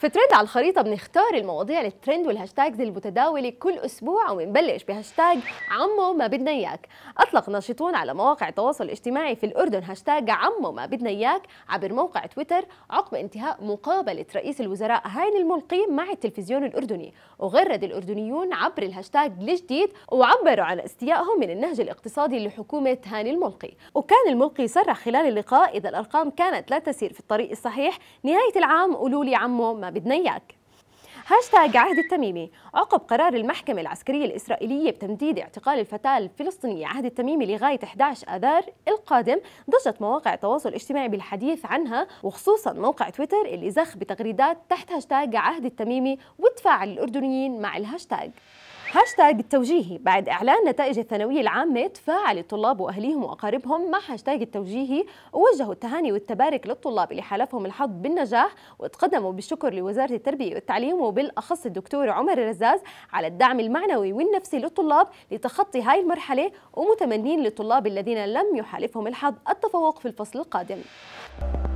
في ترند على الخريطة بنختار المواضيع للترند والهاشتاجز المتداولة كل أسبوع ومنبلش بهاشتاج عمو ما بدنا إياك أطلق ناشطون على مواقع التواصل الاجتماعي في الأردن هاشتاج عمو ما بدنا إياك عبر موقع تويتر عقب انتهاء مقابلة رئيس الوزراء هاين الملقي مع التلفزيون الأردني وغرد الأردنيون عبر الهاشتاج الجديد وعبروا عن استيائهم من النهج الاقتصادي لحكومة هاني الملقي وكان الملقي صرح خلال اللقاء إذا الأرقام كانت لا تسير في الطريق الصحيح نهاية العام قولوا لي عمو ما بدنا إياك هاشتاج عهد التميمي عقب قرار المحكمة العسكرية الإسرائيلية بتمديد اعتقال الفتاة الفلسطينية عهد التميمي لغاية 11 آذار القادم ضجت مواقع التواصل الاجتماعي بالحديث عنها وخصوصا موقع تويتر اللي زخ بتغريدات تحت هاشتاج عهد التميمي وتفاعل الأردنيين مع الهاشتاج هاشتاج التوجيهي بعد إعلان نتائج الثانوية العامة تفاعل الطلاب وأهليهم وأقاربهم مع هاشتاج التوجيهي ووجهوا التهاني والتبارك للطلاب اللي حالفهم الحظ بالنجاح وتقدموا بالشكر لوزارة التربية والتعليم وبالأخص الدكتور عمر الرزاز على الدعم المعنوي والنفسي للطلاب لتخطي هاي المرحلة ومتمنين للطلاب الذين لم يحالفهم الحظ التفوق في الفصل القادم.